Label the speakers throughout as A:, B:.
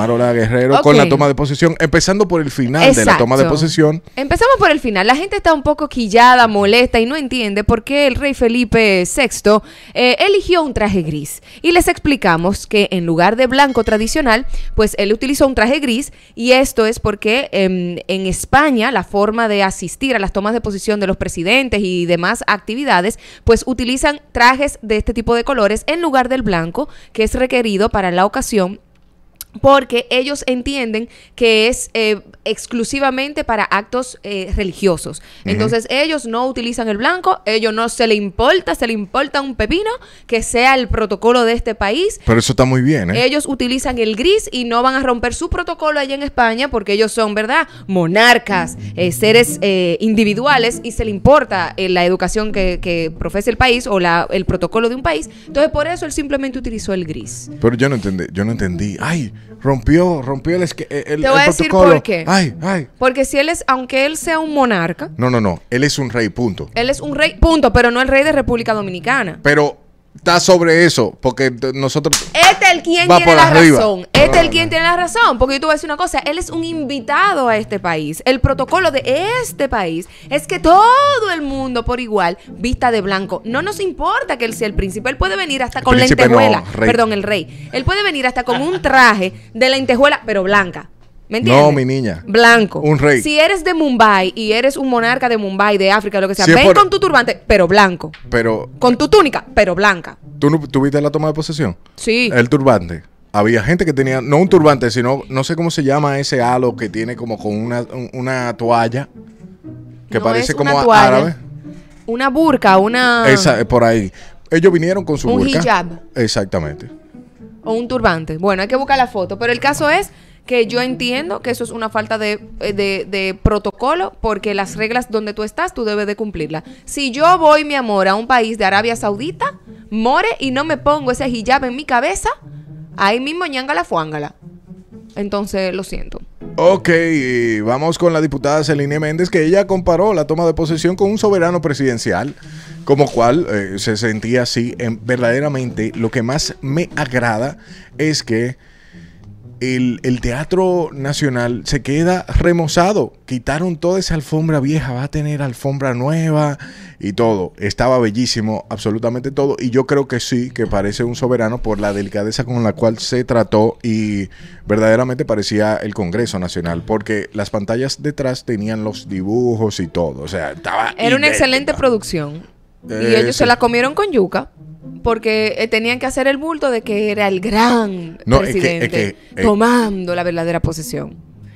A: Marola Guerrero con la toma de posición, empezando por el final de la toma de posición.
B: Empezamos por el final. La gente está un poco quillada, molesta y no entiende por qué el rey Felipe VI eh, eligió un traje gris. Y les explicamos que en lugar de blanco tradicional, pues él utilizó un traje gris y esto es porque em, en España la forma de asistir a las tomas de posición de los presidentes y demás actividades, pues utilizan trajes de este tipo de colores en lugar del blanco que es requerido para la ocasión porque ellos entienden que es eh, exclusivamente para actos eh, religiosos. Entonces ellos no utilizan el blanco, ellos no se le importa, se le importa un pepino que sea el protocolo de este país.
A: Pero eso está muy bien. ¿eh?
B: Ellos utilizan el gris y no van a romper su protocolo allá en España porque ellos son, ¿verdad? Monarcas, eh, seres individuales y se le importa la educación que, profese el país o la, el protocolo de un país. Entonces por eso él simplemente utilizó el gris.
A: Pero yo no entendí, yo no entendí. Ay, rompió, rompió el, el, Te voy a decir por qué. Ay, ay.
B: Porque si él es, aunque él sea un monarca.
A: No, no, no. Él es un rey, punto.
B: Él es un rey, punto, pero no el rey de República Dominicana.
A: Pero está sobre eso, porque nosotros.
B: Este es el quien tiene la razón. Este es el quien tiene la razón, porque yo te voy a decir una cosa: él es un invitado a este país. El protocolo de este país es que todo el mundo, por igual, vista de blanco. No nos importa que él sea el príncipe. Él puede venir hasta con lentejuela. Perdón, el rey. Él puede venir hasta con un traje de lentejuela, pero blanca. No, mi
A: niña. Blanco. Un rey. Si
B: eres de Mumbai y eres un monarca de Mumbai, de África, lo que sea, ven con tu turbante, pero blanco. Pero. Con tu túnica, pero blanca.
A: ¿Tú no tuviste la toma de posesión? Sí. El turbante. Había gente que tenía, no un turbante, sino, no sé cómo se llama ese halo que tiene como con una, toalla que parece como árabe.
B: Una burka, una. Esa, eh,
A: por ahí. Ellos vinieron con su un hijab. Exactamente.
B: O un turbante. Bueno, hay que buscar la foto. Pero el caso es que yo entiendo que eso es una falta eh, de, protocolo porque las reglas donde tú estás tú debes de cumplirlas. Si yo voy, mi amor, a un país de Arabia Saudita, more y no me pongo ese hijab en mi cabeza, ahí mismo ñangala fuángala. Entonces, lo siento.
A: Ok, vamos con la diputada Celine Méndez, que ella comparó la toma de posesión con un soberano presidencial, como cual eh, se sentía así. verdaderamente, lo que más me agrada es que el, Teatro Nacional se queda remozado. Quitaron toda esa alfombra vieja, va a tener alfombra nueva y todo. Estaba bellísimo, absolutamente todo. Y yo creo que sí, que parece un soberano por la delicadeza con la cual se trató y verdaderamente parecía el Congreso Nacional, porque las pantallas detrás tenían los dibujos y todo. O sea, estaba...
B: Era una excelente producción. y ellos eh, se la comieron con yuca porque eh, tenían que hacer el bulto de que era el gran presidente eh, tomando la verdadera posesión.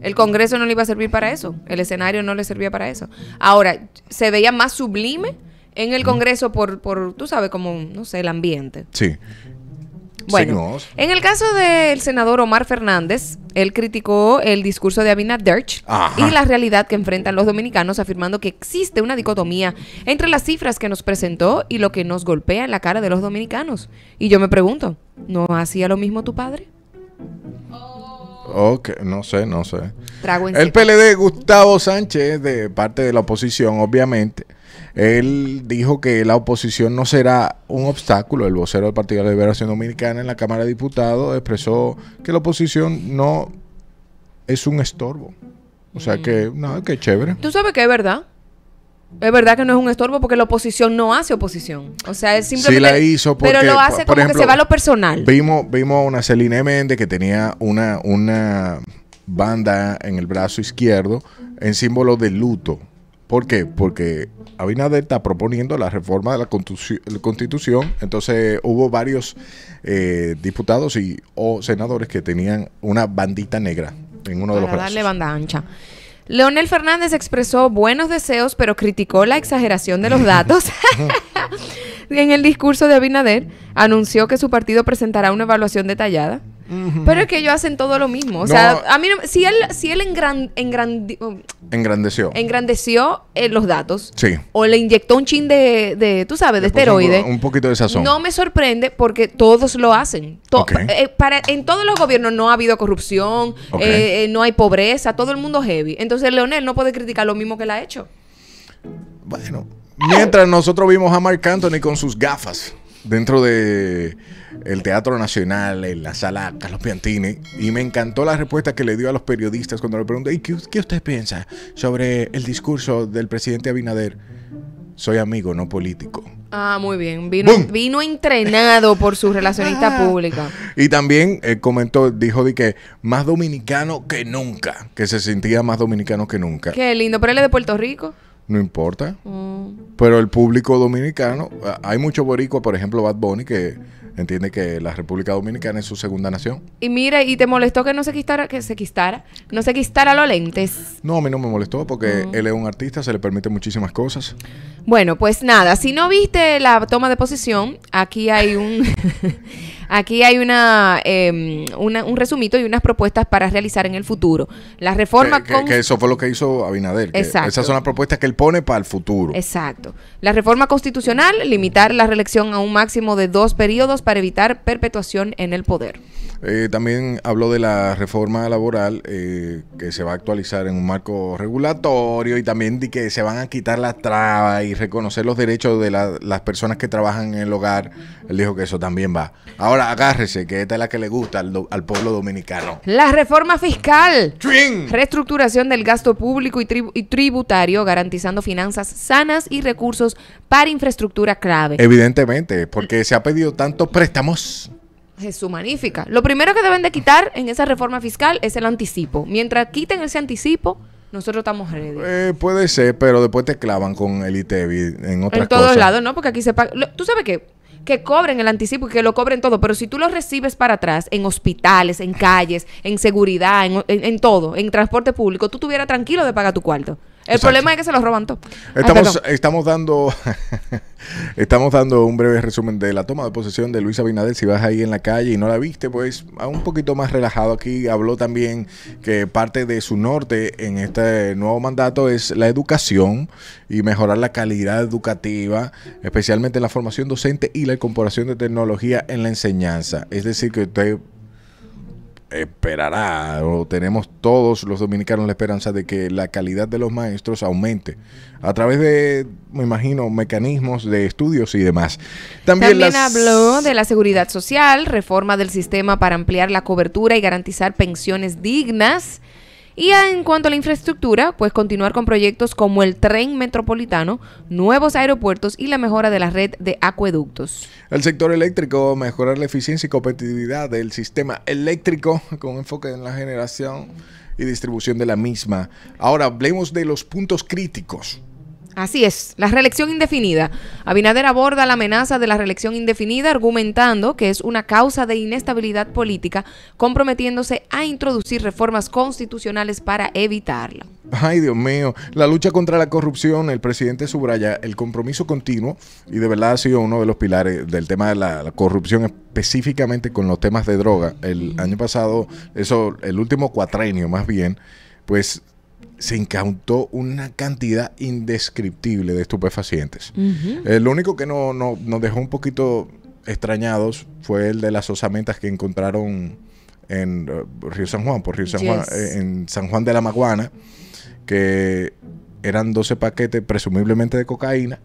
B: El Congreso no le iba a servir para eso, el escenario no le servía para eso. Ahora, se veía más sublime en el mm. Congreso por, por tú sabes, como, no sé, el ambiente. Sí. Bueno, en el caso del senador Omar Fernández, él criticó el discurso de Abinad Dirch y la realidad que enfrentan los dominicanos, afirmando que existe una dicotomía entre las cifras que nos presentó y lo que nos golpea en la cara de los dominicanos. Y yo me pregunto, ¿no hacía lo mismo tu padre?
A: Ok, no sé, no sé. el PLD Gustavo Sánchez, de parte de la oposición, obviamente, él dijo que la oposición no será un obstáculo. El vocero del Partido de Liberación Dominicana en la Cámara de Diputados expresó que la oposición no es un estorbo. O sea que, mm. no, que chévere.
B: Tú sabes que es verdad. Es verdad que no es un estorbo porque la oposición no hace oposición. O sea, es simplemente. Sí la hizo Pero lo hace como que se va a lo personal.
A: Vimos, vimos a una Celine Méndez que tenía una, una banda en el brazo izquierdo en símbolo de luto. ¿Por qué? Porque Abinader está proponiendo la reforma de la, constitución, entonces hubo varios eh, diputados y o senadores que tenían una bandita negra en uno de los brazos. darle
B: banda ancha. Leonel Fernández expresó buenos deseos, pero criticó la exageración de los datos. en el discurso de Abinader, anunció que su partido presentará una evaluación detallada pero es que ellos hacen todo lo mismo. O sea, a mí si él, si él oh, engrandeció. Engrandeció eh, los datos. O le inyectó un chin de, de tú sabes, de esteroides. Un,
A: poquito de sazón. No
B: me sorprende porque todos lo hacen. Eh, para, en todos los gobiernos no ha habido corrupción, eh, no hay pobreza, todo el mundo heavy. Entonces Leonel no puede criticar lo mismo que la ha hecho.
A: Bueno, mientras nosotros vimos a Mark Anthony con sus gafas dentro de el Teatro Nacional, en la sala Carlos Piantini, y me encantó la respuesta que le dio a los periodistas cuando le pregunté, ¿y qué, usted piensa sobre el discurso del presidente Abinader? Soy amigo, no político.
B: Ah, muy bien. Vino, vino entrenado por su relacionista ah. pública.
A: Y también eh, comentó, dijo de que más dominicano que nunca, que se sentía más dominicano que nunca. Qué
B: lindo, pero él es de Puerto Rico.
A: No importa.
B: Mm.
A: Pero el público dominicano, ah, hay mucho boricua por ejemplo, Bad Bunny, que entiende que la República Dominicana es su segunda nación.
B: Y mira, ¿y te molestó que no se quistara, que se quistara, no se quistara los lentes?
A: No, a mí no me molestó porque él es un artista, se le permite muchísimas cosas.
B: Bueno, pues nada, si no viste la toma de posición, aquí hay un, aquí hay em, una, un resumito y unas propuestas para realizar en el futuro. La reforma que, eso
A: fue lo que hizo Abinader. Exacto. Esas son las propuestas que él pone para el futuro. Exacto.
B: La reforma constitucional, limitar la reelección a un máximo de dos periodos para evitar perpetuación en el poder.
A: Eh, también habló de la reforma laboral eh, que se va a actualizar en un marco regulatorio y también de que se van a quitar las trabas y reconocer los derechos de las personas que trabajan en el hogar. Él dijo que eso también va. Ahora agárrese, que esta es la que le gusta al, pueblo dominicano.
B: La reforma fiscal. Reestructuración del gasto público y, y tributario, garantizando finanzas sanas y recursos para infraestructura clave.
A: Evidentemente, porque se ha pedido tantos préstamos
B: Jesús magnífica. Lo primero que deben de quitar en esa reforma fiscal es el anticipo. Mientras quiten ese anticipo, nosotros estamos ready.
A: Eh, puede ser, pero después te clavan con el ITV e en otras En todos lados,
B: ¿no? Porque aquí se paga... ¿Tú sabes qué? Que cobren el anticipo y que lo cobren todo, pero si tú lo recibes para atrás, en hospitales, en calles, en seguridad, en, todo, en transporte público, tú estuvieras tranquilo de pagar tu cuarto. El problema es que se los roban todos. Estamos,
A: estamos dando estamos dando un breve resumen de la toma de posesión de Luis Abinader. Si vas ahí en la calle y no la viste, pues un poquito más relajado aquí. Habló también que parte de su norte en este nuevo mandato es la educación y mejorar la calidad educativa, especialmente la formación docente y la incorporación de tecnología en la enseñanza. Es decir, que usted esperará o tenemos todos los dominicanos la esperanza de que la calidad de los maestros aumente a través de, me imagino, mecanismos de estudios y demás. También, habló
B: de la seguridad social, reforma del sistema para ampliar la cobertura y garantizar pensiones dignas. Y en cuanto a la infraestructura, pues continuar con proyectos como el tren metropolitano, nuevos aeropuertos y la mejora de la red de acueductos.
A: El sector eléctrico, mejorar la eficiencia y competitividad del sistema eléctrico con enfoque en la generación y distribución de la misma. Ahora hablemos de los puntos críticos
B: Así es, la reelección indefinida. Abinader aborda la amenaza de la reelección indefinida argumentando que es una causa de inestabilidad política, comprometiéndose a introducir reformas constitucionales para evitarla.
A: Ay, Dios mío, la lucha contra la corrupción, el presidente subraya el compromiso continuo y de verdad ha sido uno de los pilares del tema de la, corrupción específicamente con los temas de droga. El año pasado, eso, el último cuatrenio más bien, pues se incautó una cantidad indescriptible de estupefacientes. el lo único que no, nos dejó un poquito extrañados fue el de las osamentas que encontraron en eh, Río San Juan, por Río San Juan, eh, en San Juan de la Maguana, que eran 12 paquetes presumiblemente de cocaína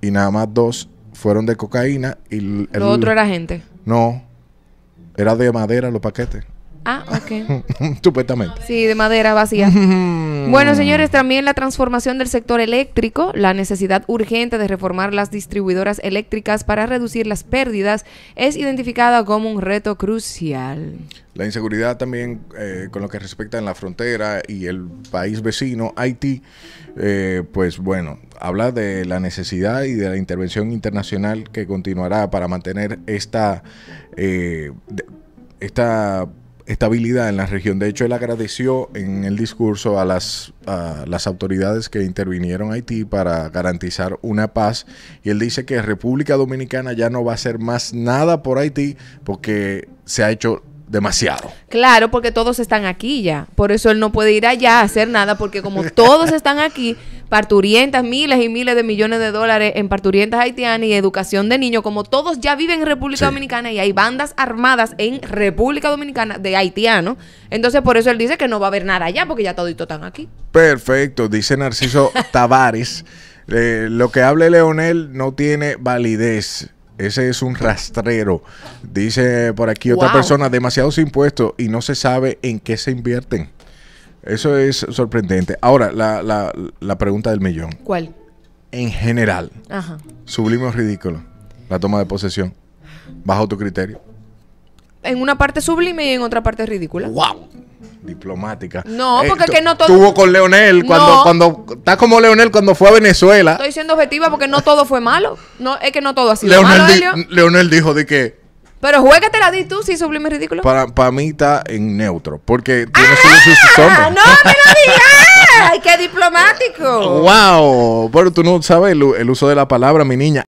A: y nada más dos fueron de cocaína y... El, lo otro era gente. No, era de madera los paquetes.
B: Ah, ok. Supuestamente. Sí, de madera vacía. Bueno, mm. señores, también la transformación del sector eléctrico, la necesidad urgente de reformar las distribuidoras eléctricas para reducir las pérdidas es identificada como un reto crucial.
A: La inseguridad también eh, con lo que respecta en la frontera y el país vecino, Haití, eh, pues bueno, habla de la necesidad y de la intervención internacional que continuará para mantener esta, eh, esta estabilidad en la región. De hecho, él agradeció en el discurso a las, a las autoridades que intervinieron en Haití para garantizar una paz. Y él dice que República Dominicana ya no va a hacer más nada por Haití porque se ha hecho demasiado.
B: Claro, porque todos están aquí ya. Por eso él no puede ir allá a hacer nada, porque como todos están aquí, parturientas, miles y miles de millones de dólares en parturientas haitianas y educación de niños, como todos ya viven en República Dominicana y hay bandas armadas en República Dominicana de haitianos. Entonces, por eso él dice que no va a haber nada allá, porque ya todos están aquí.
A: Perfecto, dice Narciso Tavares. Eh, lo que hable Leonel no tiene validez. Ese es un rastrero. Dice por aquí otra persona, demasiados impuestos y no se sabe en qué se invierten. Eso es sorprendente. Ahora, la, la, la pregunta del millón. ¿Cuál? En general, Ajá. sublime o ridículo, la toma de posesión, bajo tu criterio.
B: En una parte sublime y en otra parte ridícula. ¡Wow!
A: Diplomática. No, eh, porque es que no todo. Tuvo con Leonel cuando, cuando. Está como Leonel cuando fue a Venezuela.
B: Estoy siendo objetiva porque no todo fue malo. No, es que no todo así sido malo.
A: Leonel dijo de que
B: pero la di tú si sublime ridículo. Para,
A: para mí está en neutro. Porque tiene ¡Ah! su sombra. ¡No me lo
B: digas! ¡Ah! ¡Ay, qué diplomático!
A: ¡Wow! Pero tú no sabes el uso de la palabra, mi niña.